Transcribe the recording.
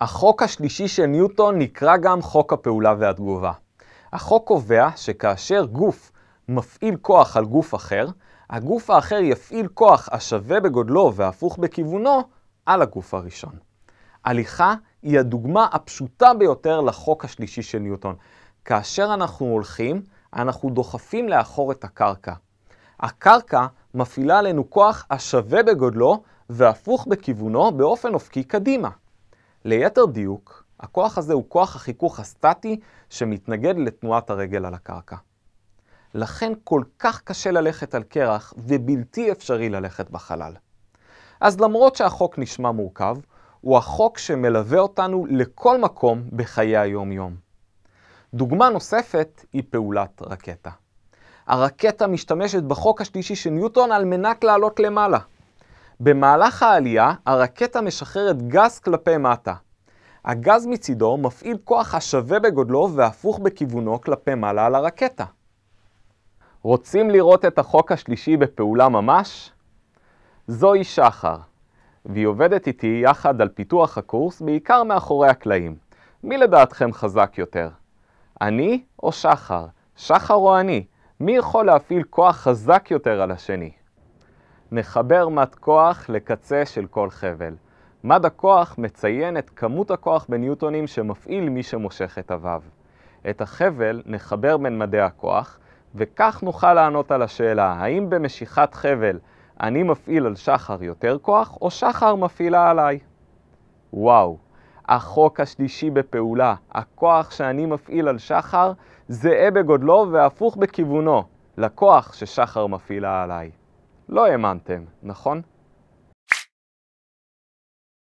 החוק השלישי של ניוטון נקרא גם חוק הפעולה והתגובה. החוק קובע שכאשר גוף מפעיל כוח על גוף אחר, הגוף האחר יפעיל כוח השווה בגודלו והפוך בכיוונו על הגוף הראשון. הליכה היא הדוגמה הפשוטה ביותר לחוק השלישי של ניוטון. כאשר אנחנו הולכים, אנחנו דוחפים לאחור את הקרקע. הקרקע מפעילה עלינו כוח השווה בגודלו והפוך בכיוונו באופן אופקי קדימה. ליתר דיוק, הכוח הזה הוא כוח החיכוך הסטטי שמתנגד לתנועת הרגל על הקרקע. לכן כל כך קשה ללכת על קרח ובלתי אפשרי ללכת בחלל. אז למרות שהחוק נשמע מורכב, הוא החוק שמלווה אותנו לכל מקום בחיי היום-יום. דוגמה נוספת היא פעולת רקטה. הרקטה משתמשת בחוק השלישי של ניוטון על מנת לעלות למעלה. במהלך העלייה, הרקטה משחררת גז כלפי מטה. הגז מצידו מפעיל כוח השווה בגודלו והפוך בכיוונו כלפי מעלה על הרקטה. רוצים לראות את החוק השלישי בפעולה ממש? זוהי שחר, והיא עובדת איתי יחד על פיתוח הקורס, בעיקר מאחורי הקלעים. מי לדעתכם חזק יותר? אני או שחר? שחר או אני? מי יכול להפעיל כוח חזק יותר על השני? נחבר מד כוח לקצה של כל חבל. מד הכוח מציין את כמות הכוח בניוטונים שמפעיל מי שמושך את הוו. את החבל נחבר בין מדי הכוח, וכך נוכל לענות על השאלה האם במשיכת חבל אני מפעיל על שחר יותר כוח, או שחר מפעילה עליי. וואו, החוק השלישי בפעולה, הכוח שאני מפעיל על שחר, זהה בגודלו והפוך בכיוונו לכוח ששחר מפעילה עליי. לא האמנתם, נכון?